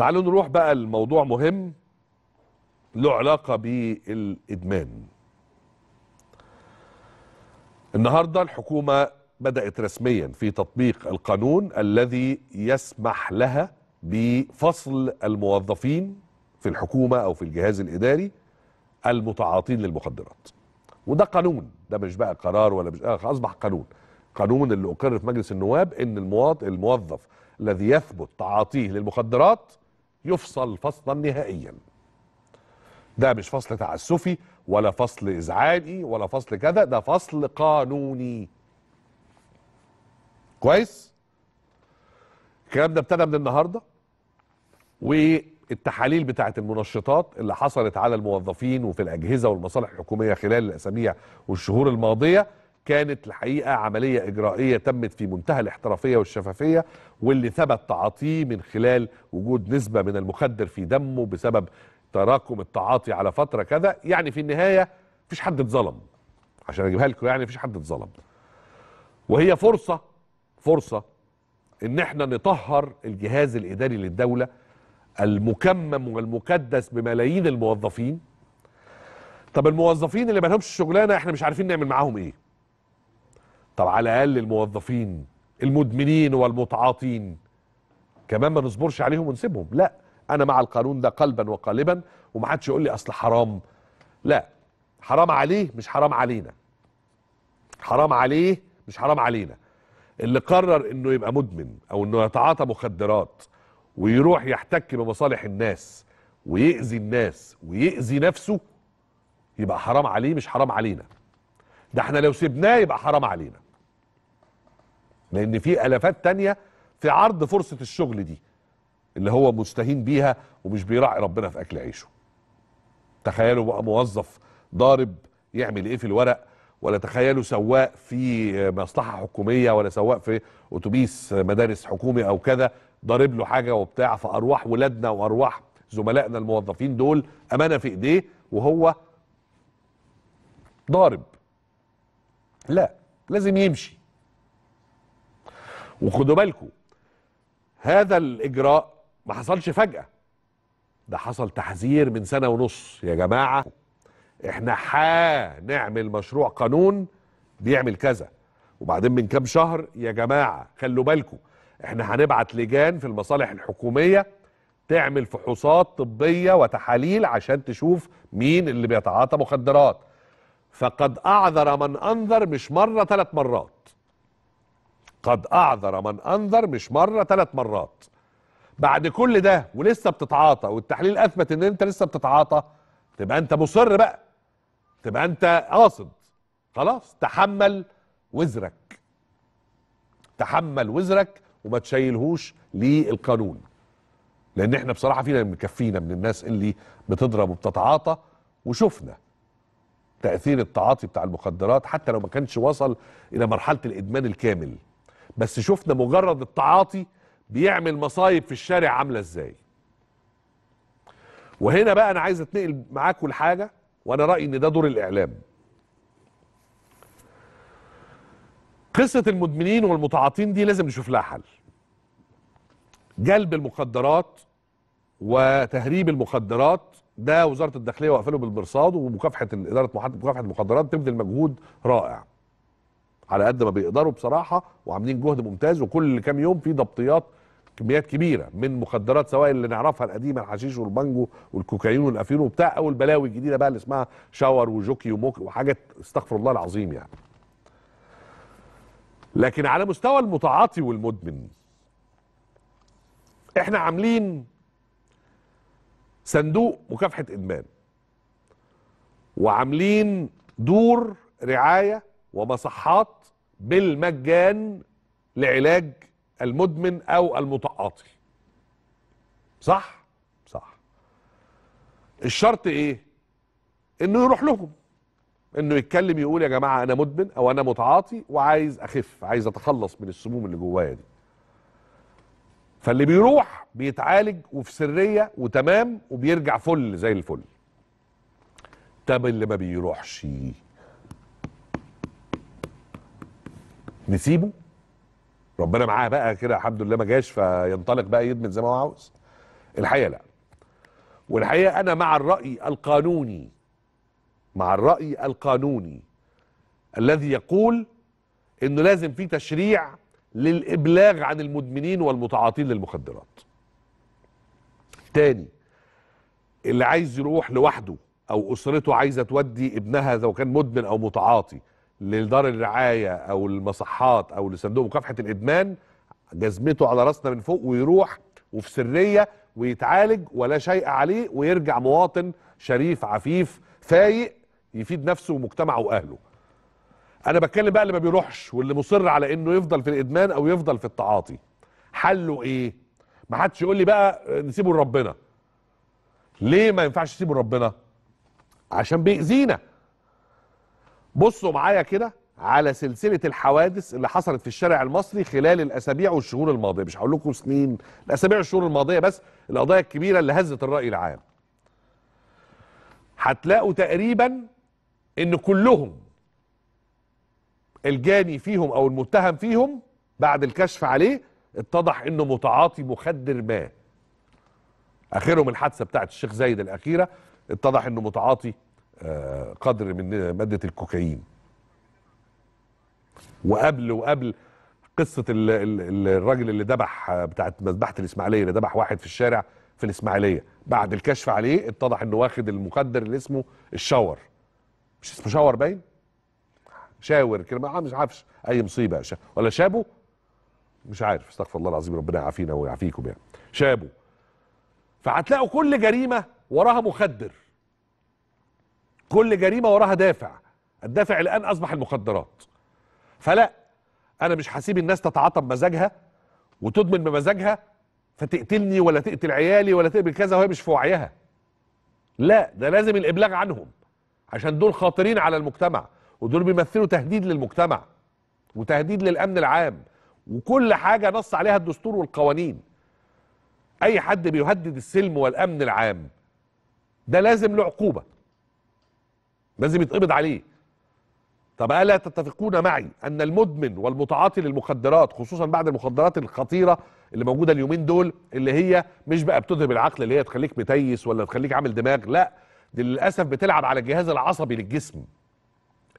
تعالوا نروح بقى لموضوع مهم له علاقة بالإدمان النهاردة الحكومة بدأت رسميا في تطبيق القانون الذي يسمح لها بفصل الموظفين في الحكومة أو في الجهاز الإداري المتعاطين للمخدرات وده قانون ده مش بقى قرار ولا مش آه، أصبح قانون قانون اللي أقر في مجلس النواب إن المواطن الموظف الذي يثبت تعاطيه للمخدرات يفصل فصلا نهائيا ده مش فصل تعسفي ولا فصل ازعاجي ولا فصل كذا ده فصل قانوني كويس الكلام ده ابتدى من النهارده والتحاليل بتاعه المنشطات اللي حصلت على الموظفين وفي الاجهزه والمصالح الحكوميه خلال الاسابيع والشهور الماضيه كانت الحقيقه عمليه اجرائيه تمت في منتهى الاحترافيه والشفافيه واللي ثبت تعاطيه من خلال وجود نسبه من المخدر في دمه بسبب تراكم التعاطي على فتره كذا يعني في النهايه مفيش حد اتظلم عشان اجيبها لكم يعني مفيش حد اتظلم وهي فرصه فرصه ان احنا نطهر الجهاز الاداري للدوله المكمم والمكدس بملايين الموظفين طب الموظفين اللي ما لهمش شغلانه احنا مش عارفين نعمل معاهم ايه طب على الاقل الموظفين المدمنين والمتعاطين كمان ما نصبرش عليهم ونسيبهم لا انا مع القانون ده قلبا وقالبا ومحدش يقول لي اصل حرام لا حرام عليه مش حرام علينا حرام عليه مش حرام علينا اللي قرر انه يبقى مدمن او انه يتعاطى مخدرات ويروح يحتك بمصالح الناس ويأذي الناس ويأذي نفسه يبقى حرام عليه مش حرام علينا ده احنا لو سبناه يبقى حرام علينا لان في الافات تانية في عرض فرصه الشغل دي اللي هو مستهين بيها ومش بيراعي ربنا في اكل عيشه تخيلوا بقى موظف ضارب يعمل ايه في الورق ولا تخيلوا سواق في مصلحه حكوميه ولا سواق في اتوبيس مدارس حكومي او كذا ضارب له حاجه وبتاع فارواح ولادنا وارواح زملائنا الموظفين دول امانه في ايديه وهو ضارب لا لازم يمشي وخدوا بالكم هذا الاجراء ما حصلش فجاه ده حصل تحذير من سنه ونص يا جماعه احنا نعمل مشروع قانون بيعمل كذا وبعدين من كام شهر يا جماعه خلوا بالكم احنا هنبعت لجان في المصالح الحكوميه تعمل فحوصات طبيه وتحاليل عشان تشوف مين اللي بيتعاطى مخدرات فقد اعذر من انذر مش مره ثلاث مرات قد اعذر من انذر مش مره ثلاث مرات بعد كل ده ولسه بتتعاطى والتحليل اثبت ان انت لسه بتتعاطى تبقى انت مصر بقى تبقى انت قاصد خلاص تحمل وزرك تحمل وزرك وما تشيلهوش للقانون لان احنا بصراحه فينا مكفينا من الناس اللي بتضرب وبتتعاطى وشفنا تاثير التعاطي بتاع المخدرات حتى لو ما كانش وصل الى مرحله الادمان الكامل بس شفنا مجرد التعاطي بيعمل مصايب في الشارع عامله ازاي وهنا بقى انا عايز اتنقل معاكم لحاجه وانا رايي ان ده دور الاعلام قصه المدمنين والمتعاطين دي لازم نشوف لها حل جلب المخدرات وتهريب المخدرات ده وزاره الداخليه واقفله بالمرصاد ومكافحه اداره مكافحه المخدرات بتبذل مجهود رائع على قد ما بيقدروا بصراحه وعاملين جهد ممتاز وكل كام يوم في ضبطيات كميات كبيره من مخدرات سواء اللي نعرفها القديمه الحشيش والبانجو والكوكايين والافيون وبتاع او البلاوي الجديده بقى اللي اسمها شاور وجوكي وموك وحاجات استغفر الله العظيم يعني. لكن على مستوى المتعاطي والمدمن احنا عاملين صندوق مكافحه ادمان وعاملين دور رعايه ومصحات بالمجان لعلاج المدمن او المتعاطي صح صح الشرط ايه انه يروح لهم انه يتكلم يقول يا جماعه انا مدمن او انا متعاطي وعايز اخف عايز اتخلص من السموم اللي جوايا دي فاللي بيروح بيتعالج وفي سريه وتمام وبيرجع فل زي الفل طب اللي ما بيروحش نسيبه ربنا معاه بقى كده الحمد لله ما جاش فينطلق بقى يدمن زي ما هو عاوز الحقيقه لا والحقيقه انا مع الراي القانوني مع الراي القانوني الذي يقول انه لازم في تشريع للابلاغ عن المدمنين والمتعاطين للمخدرات تاني اللي عايز يروح لوحده او اسرته عايزه تودي ابنها اذا كان مدمن او متعاطي لدار الرعايه او المصحات او لصندوق مكافحه الادمان جزمته على راسنا من فوق ويروح وفي سريه ويتعالج ولا شيء عليه ويرجع مواطن شريف عفيف فايق يفيد نفسه ومجتمعه واهله. انا بتكلم بقى اللي ما بيروحش واللي مصر على انه يفضل في الادمان او يفضل في التعاطي. حله ايه؟ ما حدش يقول لي بقى نسيبه لربنا. ليه ما ينفعش نسيبه لربنا؟ عشان بيأذينا بصوا معايا كده على سلسله الحوادث اللي حصلت في الشارع المصري خلال الاسابيع والشهور الماضيه مش هقول لكم سنين الاسابيع والشهور الماضيه بس القضايا الكبيره اللي هزت الراي العام هتلاقوا تقريبا ان كلهم الجاني فيهم او المتهم فيهم بعد الكشف عليه اتضح انه متعاطي مخدر ما اخرهم الحادثه بتاعت الشيخ زايد الاخيره اتضح انه متعاطي قدر من ماده الكوكايين وقبل وقبل قصه الراجل اللي ذبح بتاعه مذبحه الاسماعيليه اللي ذبح واحد في الشارع في الاسماعيليه بعد الكشف عليه اتضح انه واخد المخدر اللي اسمه الشاور مش اسمه شاور باين شاور كلمه مش عارفش اي مصيبه شا ولا شابو مش عارف استغفر الله العظيم ربنا يعافينا ويعافيكم يعني شابو فهتلاقوا كل جريمه وراها مخدر كل جريمه وراها دافع الدافع الان اصبح المخدرات فلا انا مش هسيب الناس تتعاطى بمزاجها وتدمن بمزاجها فتقتلني ولا تقتل عيالي ولا تقتل كذا وهي مش في وعيها لا ده لازم الابلاغ عنهم عشان دول خاطرين على المجتمع ودول بيمثلوا تهديد للمجتمع وتهديد للامن العام وكل حاجه نص عليها الدستور والقوانين اي حد بيهدد السلم والامن العام ده لازم له عقوبه لازم يتقبض عليه طب الا تتفقون معي ان المدمن والمتعاطي للمخدرات خصوصا بعد المخدرات الخطيره اللي موجوده اليومين دول اللي هي مش بقى بتذهب العقل اللي هي تخليك متيس ولا تخليك عامل دماغ لا دي للاسف بتلعب على الجهاز العصبي للجسم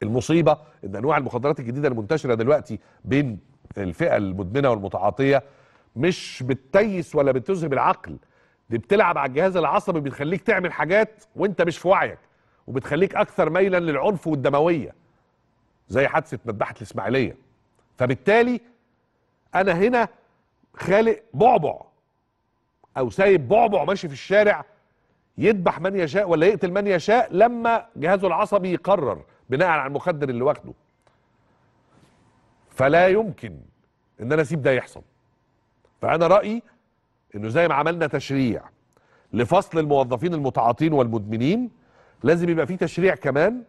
المصيبه ان انواع المخدرات الجديده المنتشره دلوقتي بين الفئه المدمنه والمتعاطيه مش بتتيس ولا بتذهب العقل دي بتلعب على الجهاز العصبي بتخليك تعمل حاجات وانت مش في وعيك وبتخليك اكثر ميلا للعنف والدمويه زي حادثه مذبحه الاسماعيليه فبالتالي انا هنا خالق بعبع او سايب بعبع ماشي في الشارع يذبح من يشاء ولا يقتل من يشاء لما جهازه العصبي يقرر بناء على المخدر اللي واخده فلا يمكن ان انا اسيب ده يحصل فانا رايي انه زي ما عملنا تشريع لفصل الموظفين المتعاطين والمدمنين لازم يبقى في تشريع كمان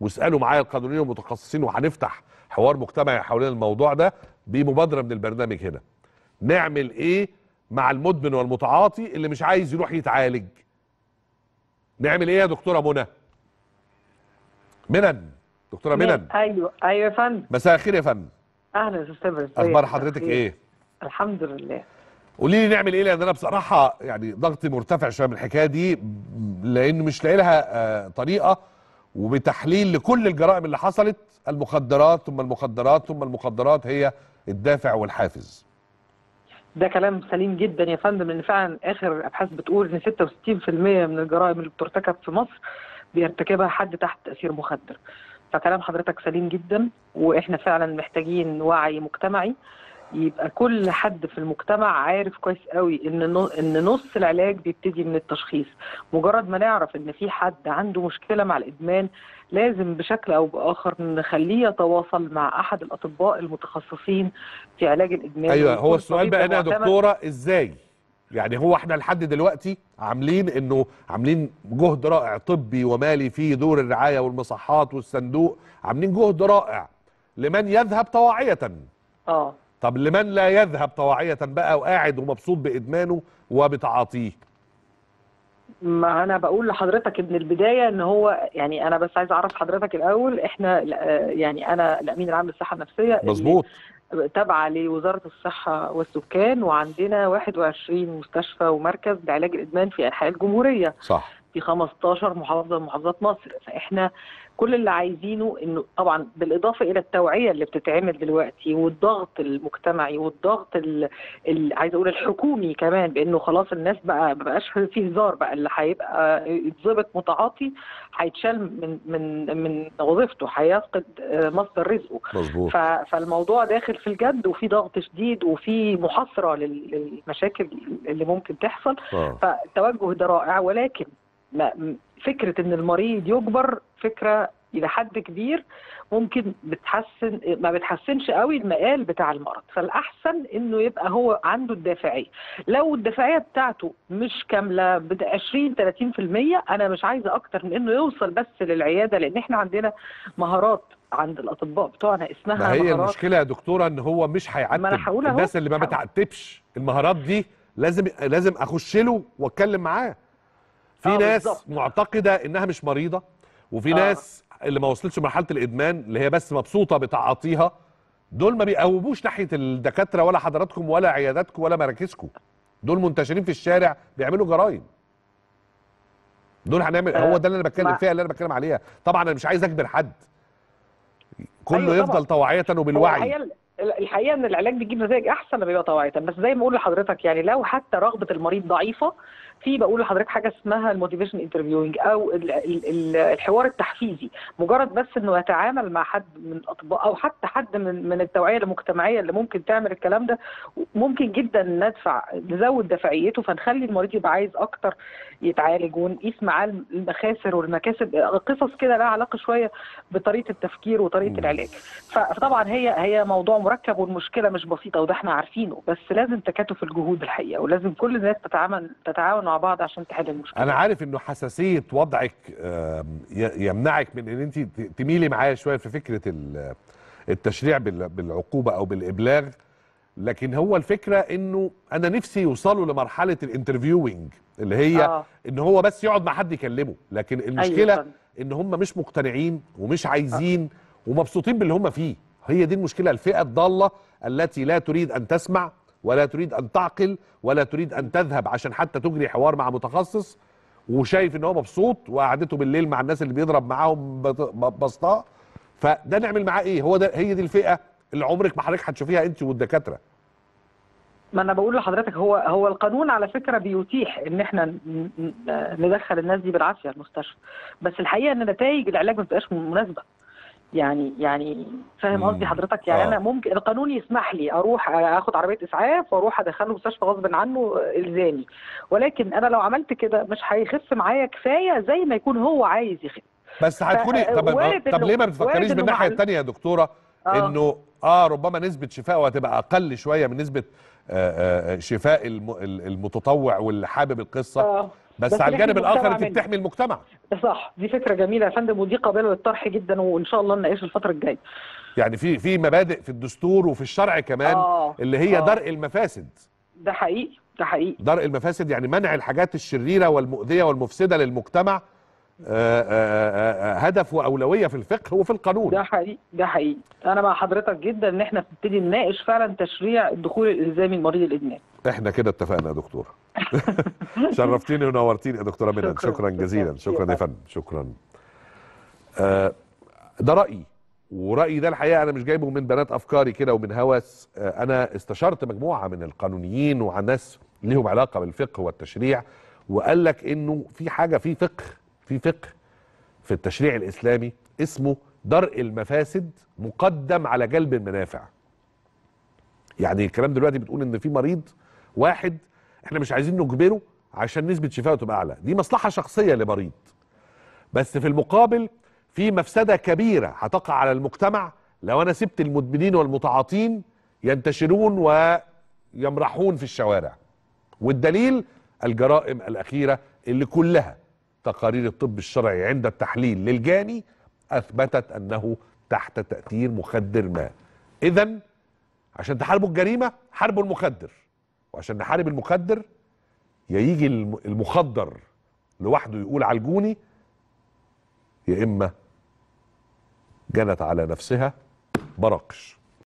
واسالوا معايا القانونيين والمتخصصين وهنفتح حوار مجتمعي حوالين الموضوع ده بمبادره من البرنامج هنا نعمل ايه مع المدمن والمتعاطي اللي مش عايز يروح يتعالج نعمل ايه يا دكتوره منى منن دكتوره منن ايوه ايوه يا فندم مساء الخير يا فندم اهلا يا استاذ اخبار حضرتك ايه الحمد لله قولي لي نعمل ايه لان انا بصراحه يعني ضغطي مرتفع شويه من الحكايه دي لان مش لاقي لها آه، طريقه وبتحليل لكل الجرائم اللي حصلت المخدرات ثم المخدرات ثم المخدرات هي الدافع والحافز ده كلام سليم جدا يا فندم لان فعلا اخر ابحاث بتقول ان 66% من الجرائم اللي بترتكب في مصر بيرتكبها حد تحت تاثير مخدر فكلام حضرتك سليم جدا واحنا فعلا محتاجين وعي مجتمعي يبقى كل حد في المجتمع عارف كويس قوي ان ان نص العلاج بيبتدي من التشخيص مجرد ما نعرف ان في حد عنده مشكله مع الادمان لازم بشكل او باخر نخليه يتواصل مع احد الاطباء المتخصصين في علاج الادمان ايوه هو السؤال بقى هنا يا دكتوره ازاي يعني هو احنا لحد دلوقتي عاملين انه عاملين جهد رائع طبي ومالي في دور الرعايه والمصحات والصندوق عاملين جهد رائع لمن يذهب طواعيه اه طب لمن لا يذهب طواعية بقى وقاعد ومبسوط بإدمانه وبتعاطيه ما انا بقول لحضرتك من البدايه ان هو يعني انا بس عايز اعرف حضرتك الاول احنا يعني انا الامين العام للصحه النفسيه مظبوط تابعه لوزاره الصحه والسكان وعندنا 21 مستشفى ومركز لعلاج الادمان في انحاء الجمهوريه صح في 15 محافظه من محافظات مصر فاحنا آه كل اللي عايزينه انه طبعا بالاضافه الى التوعيه اللي بتتعمل دلوقتي والضغط المجتمعي والضغط ال... ال... عايز اقول الحكومي كمان بانه خلاص الناس بقى ما بقاش في هزار بقى اللي هيبقى يتظبط متعاطي هيتشال من من من وظيفته هيفقد آه، مصدر رزقه مظبوط ف... فالموضوع داخل في الجد وفي ضغط شديد وفي محاصره للمشاكل اللي ممكن تحصل آه. فالتوجه ده رائع ولكن ما فكره ان المريض يكبر فكره الى حد كبير ممكن بتحسن ما بتحسنش قوي المقال بتاع المرض فالاحسن انه يبقى هو عنده الدافعيه لو الدافعيه بتاعته مش كامله ب 20 30% انا مش عايزه اكتر من انه يوصل بس للعياده لان احنا عندنا مهارات عند الاطباء بتوعنا اسمها ما هي مهارات. المشكله يا دكتوره ان هو مش هيعتب الناس اللي ما بتعتبش المهارات دي لازم لازم اخش له واتكلم معاه في آه ناس بالزبط. معتقده انها مش مريضه وفي آه. ناس اللي ما وصلتش مرحله الادمان اللي هي بس مبسوطه بتعاطيها دول ما بيقوبوش ناحيه الدكاتره ولا حضراتكم ولا عياداتكم ولا مراكزكم دول منتشرين في الشارع بيعملوا جرايم دول هنعمل آه، هو ده اللي انا بتكلم فيها اللي انا بتكلم عليها طبعا انا مش عايز اجبر حد كله أيوة يفضل طوعيه وبالوعي الحقيقه ان العلاج بيجيب نتائج احسن لما بيبقى طوعيه بس زي ما اقول لحضرتك يعني لو حتى رغبه المريض ضعيفه في بقول لحضرتك حاجه اسمها الموتيفيشن انترفيوينج او الحوار التحفيزي مجرد بس انه يتعامل مع حد من اطباء او حتى حد من من التوعيه المجتمعيه اللي ممكن تعمل الكلام ده ممكن جدا ندفع نزود دفعيته فنخلي المريض يبقى عايز اكتر يتعالج ونقيس معاه المخاسر والمكاسب قصص كده لها علاقه شويه بطريقه التفكير وطريقه العلاج فطبعا هي هي موضوع مركب والمشكله مش بسيطه وده احنا عارفينه بس لازم تكاتف الجهود الحقيقه ولازم كل الناس تتعامل تتعاون مع بعض عشان تحل المشكله انا عارف انه حساسيه وضعك يمنعك من ان انت تميلي معايا شويه في فكره التشريع بالعقوبه او بالابلاغ لكن هو الفكره انه انا نفسي يوصلوا لمرحله الانترفيوينج اللي هي آه. ان هو بس يقعد مع حد يكلمه لكن أيوة المشكله أيضاً. ان هم مش مقتنعين ومش عايزين آه. ومبسوطين باللي هم فيه هي دي المشكله الفئه الضاله التي لا تريد ان تسمع ولا تريد ان تعقل ولا تريد ان تذهب عشان حتى تجري حوار مع متخصص وشايف ان هو مبسوط وقعدته بالليل مع الناس اللي بيضرب معاهم بسطاء فده نعمل معاه ايه هو ده هي دي الفئه اللي عمرك ما حضرتك هتشوفيها انت والدكاتره ما انا بقول لحضرتك هو هو القانون على فكره بيتيح ان احنا ندخل الناس دي بالعافيه المستشفى بس الحقيقه ان نتائج العلاج ما بتبقاش مناسبه يعني يعني فاهم قصدي حضرتك يعني آه. انا ممكن القانون يسمح لي اروح اخد عربيه اسعاف واروح ادخله مستشفى غصب عنه الزامي ولكن انا لو عملت كده مش هيخف معايا كفايه زي ما يكون هو عايز يخف بس هتكوني طب طب ليه ما بتفكريش بالناحيه الثانيه يا دكتوره آه. انه اه ربما نسبه شفائه هتبقى اقل شويه من نسبه آآ آه، آآ آه، آه، شفاء المتطوع واللي حابب القصه آه. بس, بس على الجانب الاخر انت بتحمي المجتمع صح دي فكره جميله يا فندم ودي قابله للطرح جدا وان شاء الله نناقشها الفتره الجايه يعني في في مبادئ في الدستور وفي الشرع كمان آه اللي هي آه درء المفاسد ده حقيقي ده حقيقي درء المفاسد يعني منع الحاجات الشريره والمؤذيه والمفسده للمجتمع آه، آه، آه، هدف واولويه في الفقه وفي القانون ده حقيقي ده حقيقي انا مع حضرتك جدا ان احنا نبتدي نناقش فعلا تشريع الدخول الالزامي لمريض الادمان احنا كده اتفقنا يا دكتور شرفتيني ونورتيني يا دكتوره منى شكرا, شكرا جزيلا شكرا يا فندم شكرا ده رايي ورايي ده الحقيقه انا مش جايبه من بنات افكاري كده ومن هوس انا استشرت مجموعه من القانونيين وعن ناس ليهم علاقه بالفقه والتشريع وقال لك انه في حاجه في فقه في فقه في التشريع الاسلامي اسمه درء المفاسد مقدم على جلب المنافع يعني الكلام دلوقتي بتقول ان في مريض واحد احنا مش عايزين نجبره عشان نسبه شفائه تبقى اعلى دي مصلحه شخصيه لمريض بس في المقابل في مفسده كبيره هتقع على المجتمع لو انا سبت المدمنين والمتعاطين ينتشرون ويمرحون في الشوارع والدليل الجرائم الاخيره اللي كلها تقارير الطب الشرعي عند التحليل للجاني اثبتت انه تحت تاثير مخدر ما اذا عشان تحاربوا الجريمه حاربوا المخدر وعشان نحارب المخدر يا يجي المخدر لوحده يقول على يا اما جنت على نفسها برقش